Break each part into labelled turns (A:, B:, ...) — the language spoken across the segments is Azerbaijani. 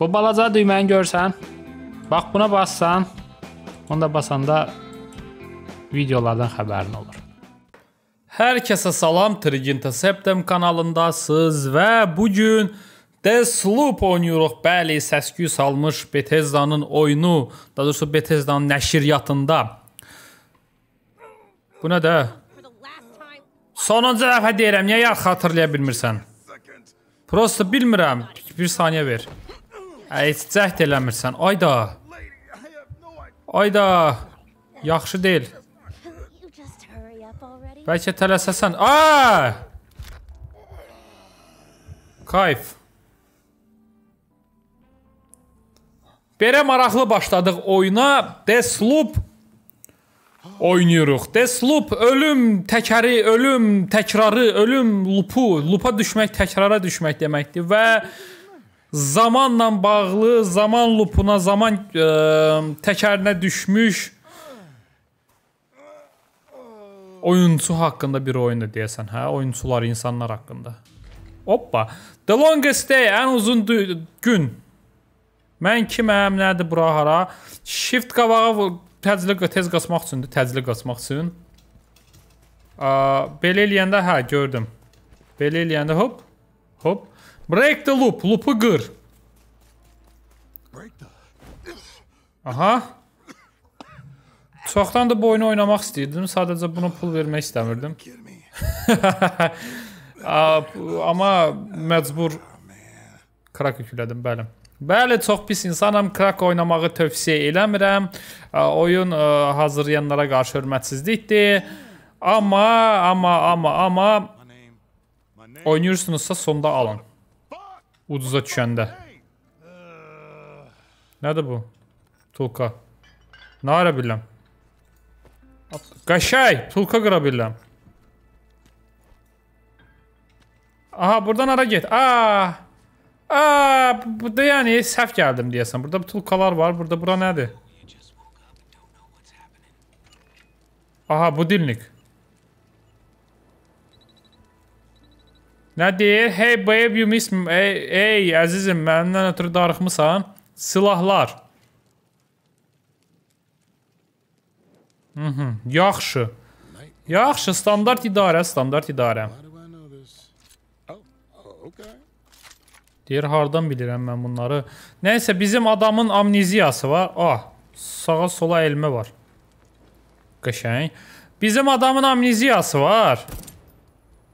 A: Bu balaca düyməni görsən. Bax buna bassan, onda basanda videolardan xəbərin olur. Hər kəsə salam, Triginta Septem kanalındasınız və bu gün The Sloop oynayırıq. Bəli, səs-küy salmış Bethesda-nın oyunu, daha doğrusu Bethesda-nın nəşriyyatında. Bu nə də? Sonuncu dəfə deyirəm, niyə yar xatırlaya bilmirsən? Prosta bilmirəm. Bir saniyə ver. Heç cəhd eləmirsən. Ayda. Ayda. Yaxşı deyil. Bəlkə tələsəsən. A! Kayf. Belə maraqlı başladıq oyuna. Deathloop oynayırıq. Deathloop ölüm təkəri, ölüm təkrarı, ölüm lupu, lupa düşmək, təkrara düşmək deməkdir və zamanla bağlı, zaman lupuna, zaman ə, e, təkərinə düşmüş oyunçu haqqında bir oyundur deyəsən, hə? Oyunçular, insanlar haqqında. Hoppa. The longest day, ən uzun gün. Mən kiməm, nədir bura hara? Shift qabağa təcili tez qaçmaq üçündür, təcili qaçmaq üçün. Ə, belə eləyəndə hə, gördüm. Belə eləyəndə hop, hop. Break the loop. Loop'u qır. Aha. Çoxdan da bu oyunu oynamaq istəyirdim. Sadəcə buna pul vermək istəmirdim. Amma məcbur krak yüklədim, bəli. Bəli, çox pis insanam. Krak oynamağı tövsiyə eləmirəm. Oyun e, hazırlayanlara qarşı hörmətsizlikdir. Amma, amma, amma, amma oynayırsınızsa sonda alın. Ucuza düşəndə. Nədir bu? Tulka. Ne ara biləm? Qaşay, tulka qıra biləm. Aha, buradan ara get. Aa! Aa, burada yəni səhv gəldim deyəsən. Burada tulkalar var. Burada bura nədir? Aha, bu dilnik. Nə deyir? Hey babe, you miss me. Ey, ey əzizim, məndən ötürü darıxmısan? Silahlar. Mhm, yaxşı. Yaxşı, standart idarə, standart idarə. Oh, oh, deyir, hardan bilirəm mən bunları? Nəysə, bizim adamın amniziyası var. Ah, sağa sola elmə var. Qəşəng. Bizim adamın amniziyası var.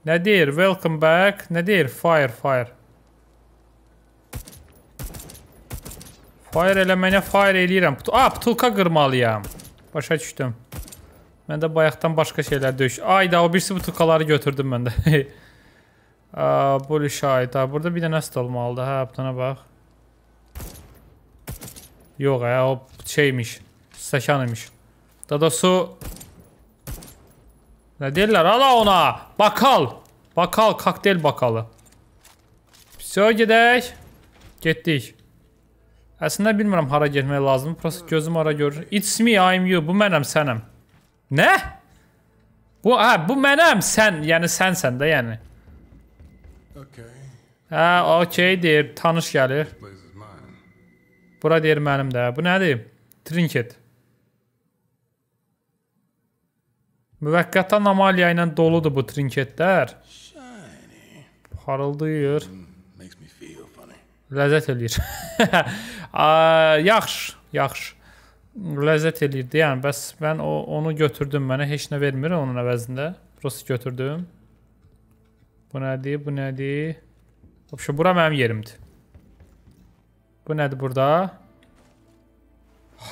A: Nə deyir? Welcome back. Nə deyir? Fire, fire. Fire elə mənə fire eləyirəm. A, putulka qırmalıyam. Başa düşdüm. Məndə bayaqdan başqa şeylər döyüş. Ay da, o birisi putulkaları götürdüm məndə. Boli şahid. Ha, burada bir dənə st olmalıdır. Hə, butuna bax. Yox, hə, o şeymiş. Stəkan imiş. Daha doğrusu Ne derler ala ona. Bakal. Bakal kokteyl bakalı. Все gedək. Getdik. Əslində bilmirəm hara getmək lazımdır. Prosta gözüm hara görür. It's me, I'm you. Bu mənəm, sənəm. Ne? Bu, ha bu mənəm, sən, yəni sənsən də, yəni. Hə, okay deyir, tanış gelir. Bura deyir mənim de. Bu nədir? Trinket. Müvəqqəti anomaliya ilə doludur bu trinketlər. Parıldayır. Hmm, Ləzzət eləyir. yaxşı, yaxşı. Ləzzət eləyirdi. Yəni bəs mən o onu götürdüm, mənə heç nə vermir onun əvəzində. Prosta götürdüm. Bu nədir? Bu nədir? Vəbşə bura mənim yerimdir. Bu nədir burada?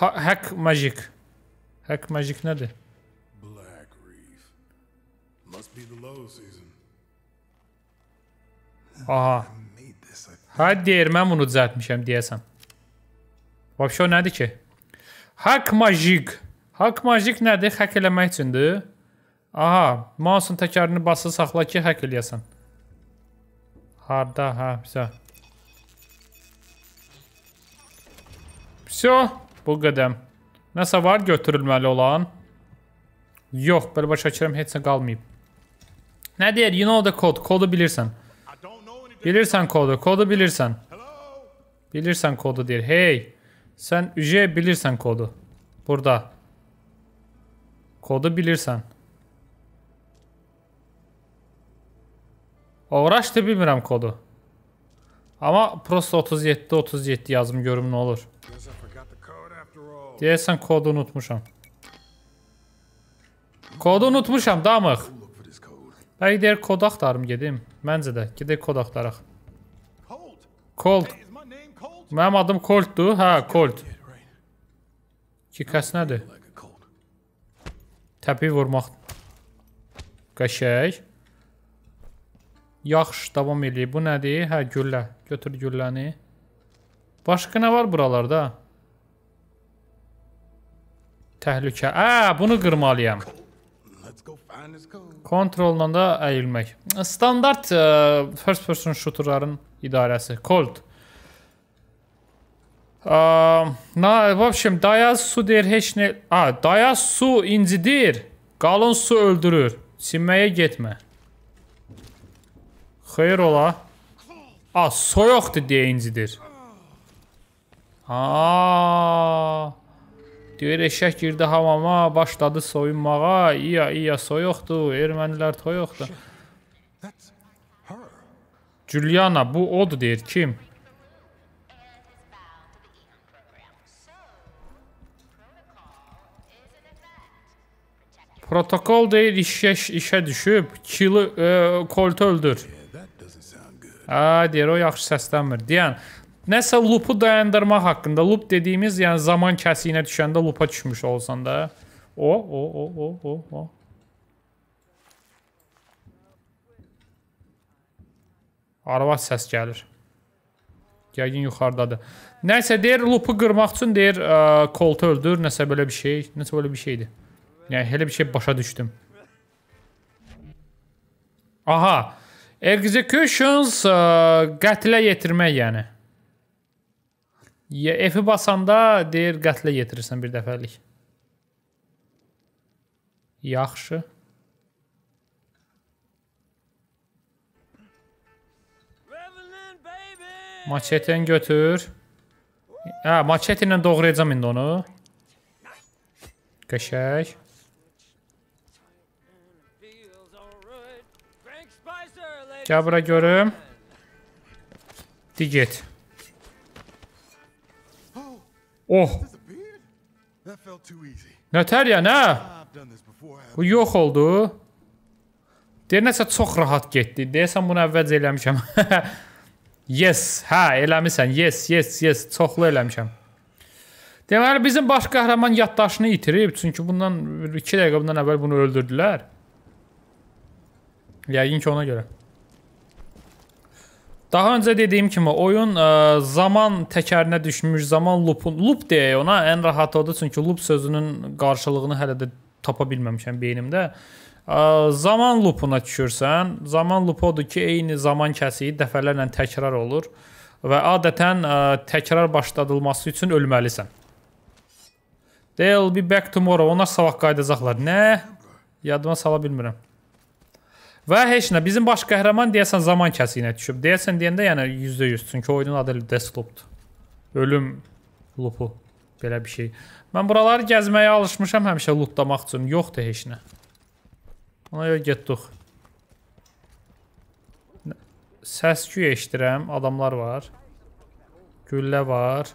A: Ha hack magic. Hack magic nədir? Aha. Ha deyir, mən bunu düzəltmişəm deyəsən. Vəbşə o nədir ki? Hak majik. Hak majik nədir? Hak eləmək üçündür. Aha, mouse'un təkərini basılı saxla ki, hak eləyəsən. Harda, hə, bizə. Всё, bu qədəm. Nəsə var götürülməli olan? Yox, belə başa çəkirəm, heç nə qalmayıb. Ne diyor? You know the code. Kodu bilirsen. Bilirsen kodu. Kodu bilirsen. Bilirsen kodu diyor. Hey. Sen üje bilirsen kodu. Burada. Kodu bilirsen. Uğraşdı bilmirəm kodu. Ama prosta 37 37 yazım görüm nə olur. Deyəsən kodu unutmuşam. Kodu unutmuşam, damıq. Ay deyər kod axtarım gedim. Məncə də gedək kod axtaraq. Colt. Mənim adım Coltdur. Hə, Colt. Ki kəs nədir? Təpi vurmaq. Qəşəng. Yaxşı, davam eləyir. Bu nədir? Hə, güllə. Götür gülləni. Başqa nə var buralarda? Təhlükə. Ə, hə, bunu qırmalıyam. Kontrolundan da əyilmək. Standart ə, e, first person shooterların idarəsi. Colt. E, na, в общем, daya su deyir heç ne... A, dayaz su incidir. Qalın su öldürür. Sinməyə getmə. Xeyr ola. A, soyuqdur deyə incidir. Aaaa. Deyir, eşək girdi hamama, başladı soyunmağa, iya iya soyuqdur, ermənilər toyuqdur. Juliana, bu odur deyir, kim? Protokol deyir, işə, işə düşüb, kili, e, koltu öldür. Hə, deyir, o yaxşı səslənmir. Deyən, Nəsə lupu dayandırma haqqında. Lup dediyimiz, yəni zaman kəsiyinə düşəndə lupa düşmüş olsan da. O, o, o, o, o, o. Araba səs gəlir. Yəqin yuxarıdadır. Nəsə deyir, lupu qırmaq üçün deyir, ə, koltu öldür, nəsə belə bir şey, nəsə belə bir şeydir. Yəni elə bir şey başa düşdüm. Aha. Executions ə, qətlə yetirmək yəni. F-i basanda deyir qətlə yetirirsən bir dəfəlik. Yaxşı. Maçetini götür. Hə, maçet ilə doğrayacam indi onu. Qəşək. Gəl bura görüm. Digit. Oh. Nətər ya, nə? Bu yox oldu. Deyir, nəsə çox rahat getdi. Deyəsən, bunu əvvəlcə eləmişəm. yes, hə, eləmisən. Yes, yes, yes, çoxlu eləmişəm. Deməli, bizim baş qəhrəman yaddaşını itirib. Çünki bundan 2 dəqiqə bundan əvvəl bunu öldürdülər. Yəqin ki, ona görə. Daha öncə dediyim kimi oyun ə, e, zaman təkərinə düşmüş, zaman loopun, loop deyək ona ən rahat odur çünki loop sözünün qarşılığını hələ də tapa bilməmişəm beynimdə. Ə, e, zaman loopuna düşürsən, zaman loopu odur ki, eyni zaman kəsiyi dəfələrlə təkrar olur və adətən ə, e, təkrar başladılması üçün ölməlisən. They'll be back tomorrow. Onlar sabah qayıdacaqlar. Nə? Yadıma sala bilmirəm. Və heç nə, bizim baş qəhrəman deyəsən zaman kəsiyinə düşüb. Deyəsən deyəndə yəni %100 çünki oyunun adı Death Loop-dur. Ölüm lupu belə bir şey. Mən buraları gəzməyə alışmışam həmişə lootlamaq üçün. Yoxdur heç nə. Ona görə getdik. Səs-küy eşidirəm, adamlar var. Güllə var.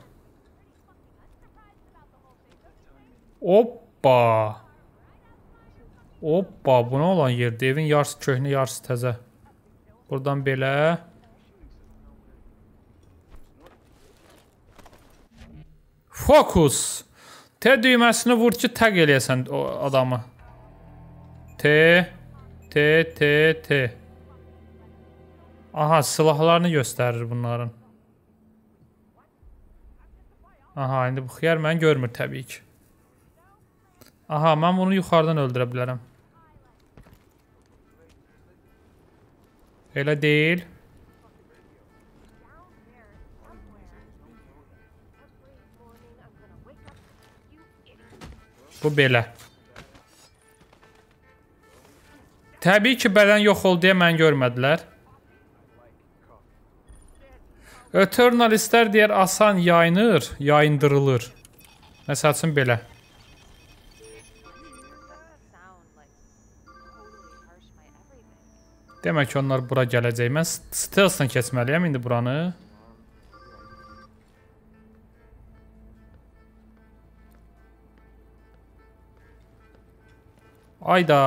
A: Hoppa. Hoppa, bu nə olan yerdir? Evin yarısı köhnə, yarısı təzə. Buradan belə. Fokus. T düyməsini vur ki, təq eləyəsən o adamı. T, T, T, T. Aha, silahlarını göstərir bunların. Aha, indi bu xiyar məni görmür təbii ki. Aha, mən bunu yuxarıdan öldürə bilərəm. Elə deyil. Bu belə. Təbii ki, bədən yox oldu deyə mən görmədilər. Eternalistlər deyər asan yayınır, yayındırılır. Məsəl üçün belə. Demək ki, onlar bura gələcək. Mən stealth-dan keçməliyəm indi buranı. Ayda.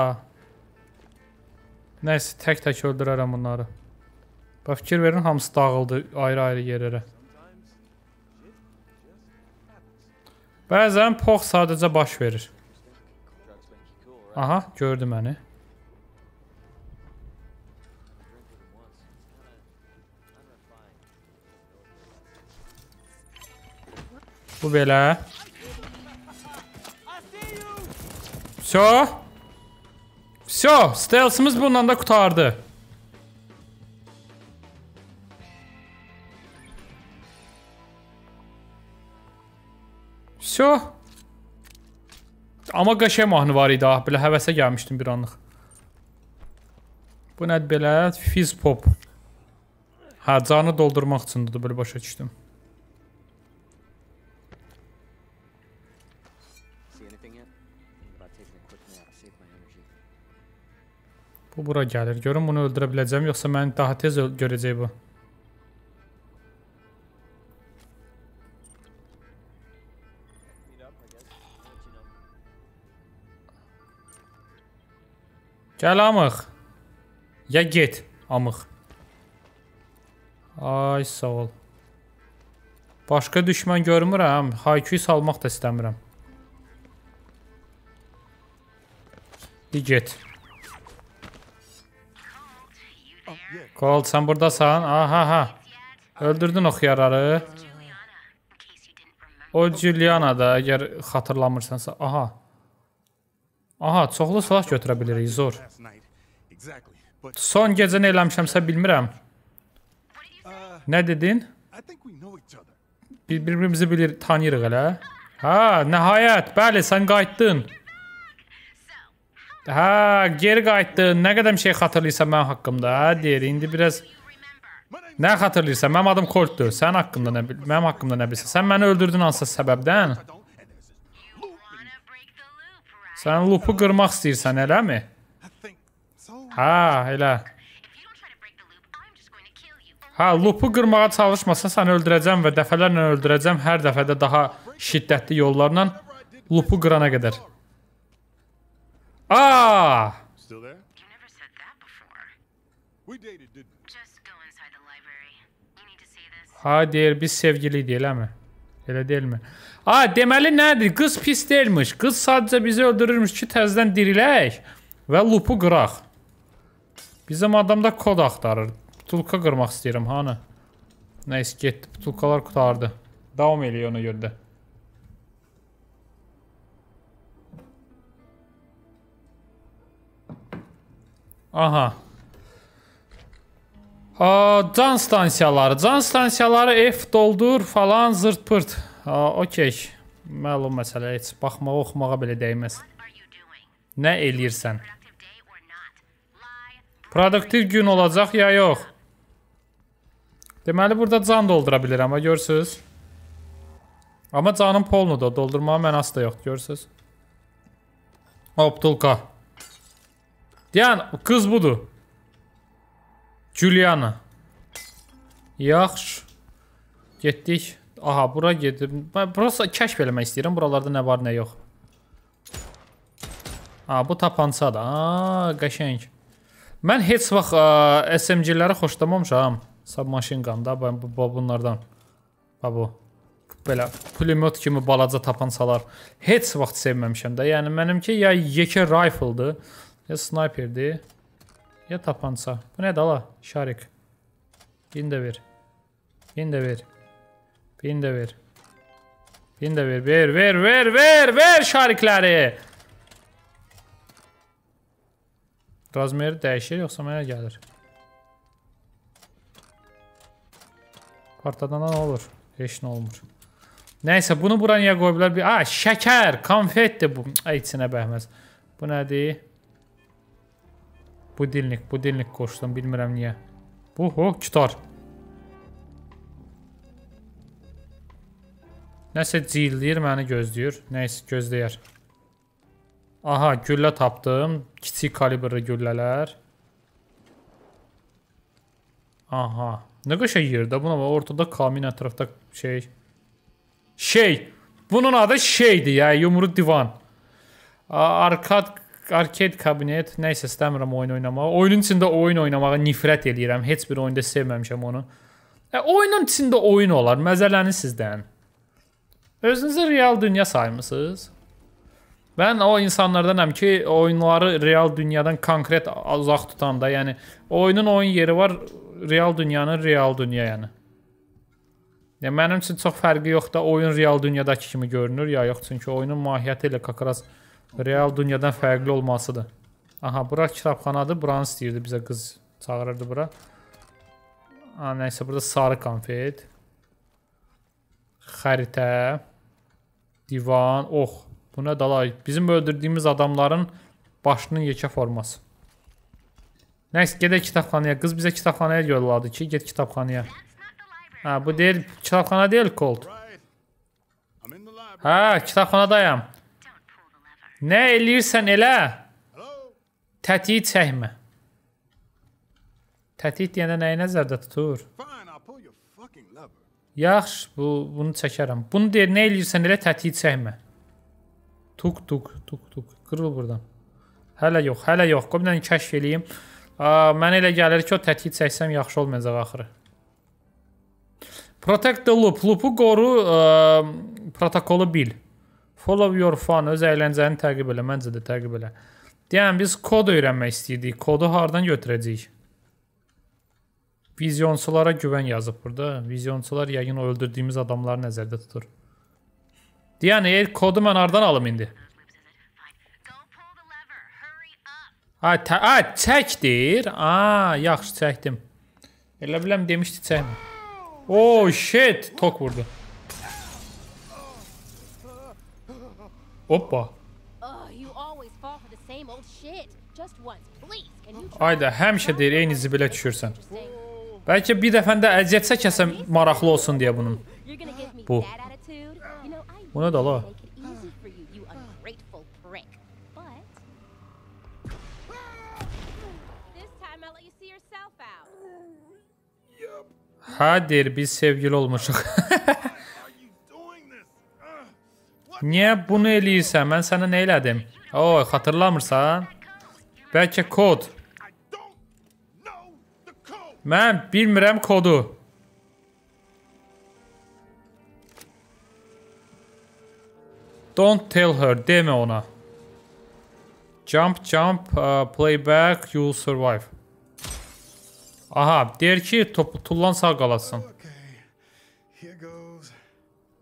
A: Nəysə, tək-tək öldürərəm bunları. Bax, fikir verin, hamısı dağıldı ayrı-ayrı yerlərə. Bəzən pox sadəcə baş verir. Aha, gördü məni. Bu belə. Vso. Vso. Stealth'ımız bununla da qutardı. Vso. Amma qəşəng mahnı var idi ah. Belə həvəsə gəlmişdim bir anlıq. Bu nədir belə? Fizz pop. Hə, canı doldurmaq üçündür, belə başa düşdüm. shipping it. About taking a quick nap, save my energy. Bu bura gəlir. Görüm bunu öldürə biləcəm, yoxsa məni daha tez görəcək bu. Gəl amıq. Ya get amıq. Ay sağ ol. Başqa düşmən görmürəm. Haykuyu salmaq da istəmirəm. Di get. Oh, Colt, sən burdasan? Aha, ha. Öldürdün oxuyararı. O Juliana da, əgər xatırlamırsansa. Aha. Aha, çoxlu silah götürə bilirik, zor. Son gecə nə eləmişəmsə bilmirəm. Nə dedin? Bir-birimizi bilir, tanıyırıq elə. Hə, nəhayət, bəli, sən qayıtdın. Hə, geri qayıtdın. Nə qədəm şey xatırlayırsan mənim haqqımda, hə, deyir. İndi biraz Nə xatırlayırsan? Mənim adım Kortdur. Sənin haqqında nə bil, mənim haqqımda nə bilirsən? Sən məni öldürdün hansısa səbəbdən? Sən lupu qırmaq istəyirsən, eləmi? Hə, elə. Hə, lupu qırmağa çalışmasan səni öldürəcəm və dəfələrlə öldürəcəm, hər dəfədə daha şiddətli yollarla lupu qırana qədər. Ah! Still there? You never said that before. We dated, didn't we? Just go inside the library. You need to see this. Ha değil, biz sevgili değil ama Öyle değil mi? Ha demeli nedir? Kız pis değilmiş. Kız sadece bizi öldürürmüş ki tezden dirilək. ve lupu qıraq. Bizim adam da kod aktarır. Butulka qırmaq istəyirəm, hanı? Neyse, getdi. Butulkalar qutardı. Devam ediyor onu gördü. Aha. A, can stansiyaları. Can stansiyaları F doldur falan zırt pırt. Okey. Məlum məsələ. Heç baxmağa, oxumağa belə dəyməz. Nə eləyirsən? Produktiv gün olacaq ya yox? Deməli, burada can doldura bilirəm. Görsünüz. Amma canın polunu da doldurmağa mənası da yoxdur. Görsünüz. Hop, tulka. Tulka. Diana, qız budur. Juliana. Yaxşı. Getdik. Aha, bura gedim. Mən burası kəşf eləmək istəyirəm. Buralarda nə var, nə yox. A, bu tapança da. A, qəşəng. Mən heç vaxt SMG-ləri xoşlamamışam. Submachine qanda mən bu, bu bunlardan. Bax bu. Belə pulemyot kimi balaca tapançalar heç vaxt sevməmişəm də. Yəni mənimki ya yekə rifle-dır. Ya sniper'di. Ya tapansa. Bu ne dala? Şarik. Bin de ver. Bin de ver. Bin de ver. Bin de ver. Ver ver ver ver ver şarikleri. Razmeri değişir yoksa mənə gelir. Kartadan ne olur? Heç ne olmur. Neyse bunu buraya koyabilir. Bir... Aa şeker. Konfettir bu. Ay içine bəhməz. Bu nədir? Budilnik, budilnik koşdum, bilmirəm niyə. Oho, kitar. Nəsə cildiyir, məni gözləyir. Nəysə, gözləyər. Aha, güllə tapdım. Kiçik kalibrlı güllələr. Aha. ne qəşə yerdə buna bax, ortada kamin ətrafda şey. Şey. Bunun adı şeydi ya, yumru divan. Arkad arcade kabinet, nə isə istəmirəm oyun oynamağı. Oyunun içində oyun oynamağa nifrət eləyirəm. Heç bir oyunda sevməmişəm onu. Ə, e, oyunun içində oyun olar. Məzələni sizdən. Özünüzü real dünya saymısınız. Mən o insanlardanam ki, oyunları real dünyadan konkret uzaq tutan da, yəni oyunun oyun yeri var, real dünyanın real dünya yəni. Yəni mənim üçün çox fərqi yoxdur, oyun real dünyadakı kimi görünür ya yox, çünki oyunun mahiyyəti ilə kakraz Real dünyadan fərqli olmasıdır. Aha, bura kitabxanadır. Buranı istəyirdi bizə qız. Çağırırdı bura. Ha, nəysə, burada sarı konfet. Xəritə. Divan. Ox. Bu nə dalay? Bizim öldürdüyümüz adamların başının yekə forması. Nəysə, gedək kitabxanaya. Qız bizə kitabxanaya yolladı ki, get kitabxanaya. Ha, bu deyil, kitabxana deyil, Colt. Hə, kitabxanadayam. Nə eləyirsən elə, tətiyi çəkmə. Tətik deyəndə nəyi nəzərdə tutur? Yaxşı, bu bunu çəkərəm. Bunu deyir, nə eləyirsən elə tətiyi çəkmə. Tuk tuk tuk tuk. Qırıl buradan. Hələ yox, hələ yox. Qoyun kəşf eləyim. Aa, mənə elə gəlir ki, o tətiyi çəksəm yaxşı olmayacaq axırı. Protect the loop. Loopu qoru ə, protokolu bil. Follow your fun. Öz əyləncəni təqib elə. Məncə də təqib elə. Deyən, biz kod öyrənmək istəyirdik. Kodu hardan götürəcəyik? Vizyonçulara güven yazıb burada. Vizyonçular yayın o öldürdüyümüz adamları nəzərdə tutur. Deyən, eğer kodu mən hardan alım indi? Ay, ay çəkdir. A, yaxşı çəkdim. Elə biləm demişdi çəkmə. Oh shit, tok vurdu. Hoppa. Ay da həmişə deyir, eyni zibilə düşürsən. Bəlkə bir dəfəndə əziyyət çəkəsəm maraqlı olsun deyə bunun. Bu. Bu nə dala? Hə deyir, biz sevgili olmuşuq. Niyə bunu eləyirsən? Mən sənə nə elədim? Oy, xatırlamırsan? Bəlkə kod. Mən bilmirəm kodu. Don't tell her, demə ona. Jump, jump, uh, playback, you'll survive. Aha, deyir ki, topu tullan sağ qalasın.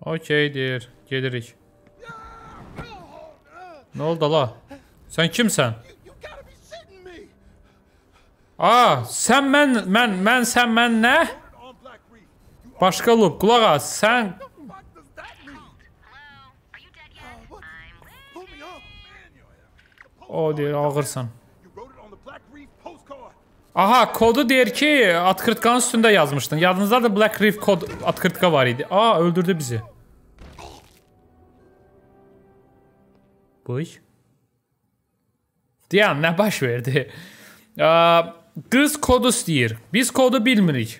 A: Okey, deyir. Gedirik. Ne oldu la? Sen kimsən? Aa, sən ben, ben, mən, sən mən nə? Başqa olub, qulağa, sen. O deyir, oh, ağırsan. Aha, kodu deyir ki, atkırtkanın üstündə yazmıştın. Yadınızda da Black Reef kod atkırtka var idi. Aa, öldürdü bizi. Bush. Ya nə baş verdi? Qız kodu istəyir. Biz kodu bilmirik.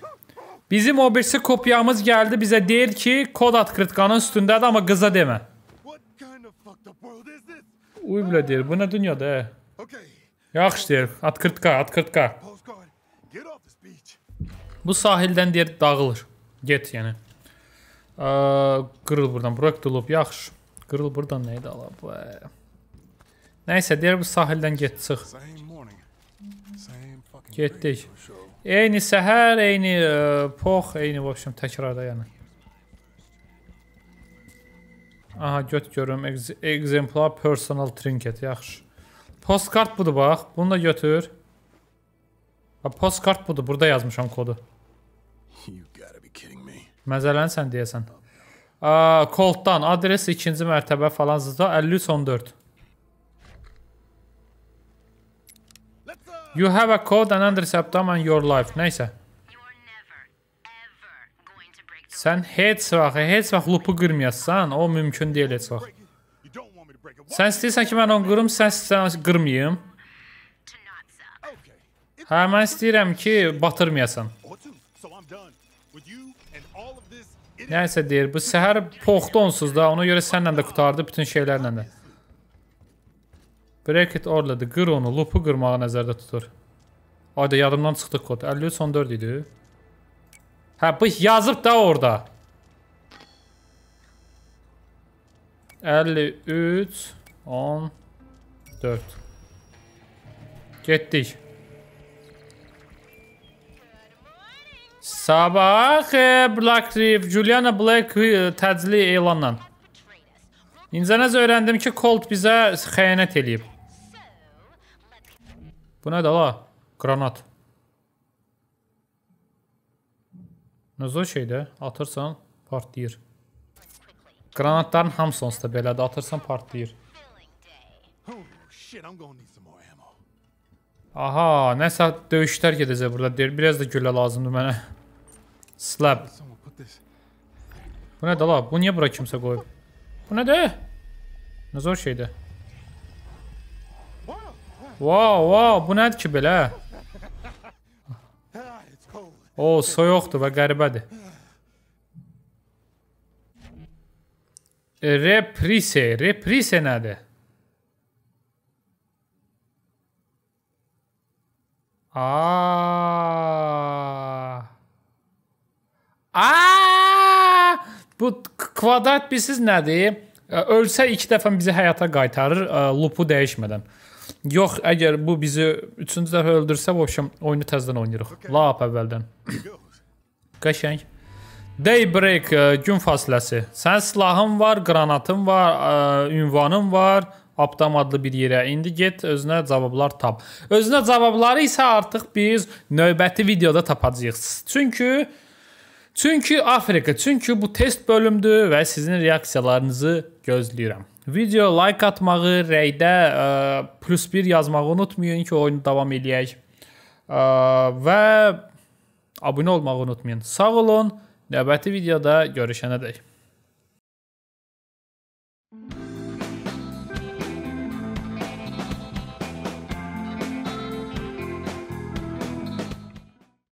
A: Bizim o birisi kopyamız geldi bizə deyir ki, kod atkritkanın üstündədir, amma qıza demə. Uy bilə deyir, bu ne dünyada, hə? Yaxşı deyir, atkritka, atkritka. Bu sahildən deyir, dağılır. Get, yəni. Qırıl buradan, bırak dolup, yaxşı. Qırıl buradan nəyi də ala bu. Hə. Nəysə, deyər bu sahildən get çıx. Getdik. Eyni səhər, eyni ə, e, pox, eyni vəbşim təkrarda yəni. Aha, göt görüm. Ex exemplar personal trinket, yaxşı. Postkart budur bax. Bunu da götür. Ha, postkart budur. Burada yazmışam kodu. Məzələn sən deyəsən. Koltdan adres ikinci mərtəbə falan zıza 5314. You have a code and address abdomen your life. Nəysə. Sən heç vaxt, heç vaxt lupu qırmayasan, o mümkün deyil heç vaxt. Sən istəyirsən ki, mən onu qırım, sən istəyirsən qırmayım. Hə, mən istəyirəm ki, batırmayasan. Nəsə deyir, bu səhər poxda onsuz da, ona görə sənlə də qutardı, bütün şeylərlə də. Bracket orladı, qır onu, lupu qırmağı nəzərdə tutur. Ayda yadımdan çıxdı kod, 53-14 idi. Hə, bu yazıb da orada. 53-14 Getdik. Sabah e, Black Reef, Juliana Black e, təcili elanla. İncənəz öyrəndim ki, Colt bizə xəyanət eləyib. Bu nədir la? Granat. Nəzə şeydə atırsan, partlayır. Granatların hamısı onsuz da belədir, atırsan partlayır. Aha, nəsə döyüşlər gedəcək burada deyir. Biraz da güllə lazımdır mənə. Slab. Bu nədir la? Bu niyə bura kimsə qoyub? Bu nədir? Nə zor şeydir. Wow, wow, bu nədir ki belə? O, soyuqdur və qəribədir. E, reprise, reprise nədir? Aaaa. Aa! Bu kvadrat bilsiz nədir? Ölsə iki dəfə bizi həyata qaytarır lupu dəyişmədən. Yox, əgər bu bizi üçüncü dəfə öldürsə, bu axşam oyunu təzədən oynayırıq. Lap əvvəldən. Qəşəng. Daybreak gün fasiləsi. Sənin silahın var, qranatın var, ünvanın var, Abdam adlı bir yerə. İndi get özünə cavablar tap. Özünə cavabları isə artıq biz növbəti videoda tapacağıq. Çünki Çünki Afrika, çünki bu test bölümdür və sizin reaksiyalarınızı gözləyirəm. Video like atmağı, rəydə ə, e, plus 1 yazmağı unutmayın ki, oyunu davam eləyək. Ə, e, və abunə olmağı unutmayın. Sağ olun. Növbəti videoda görüşənədək.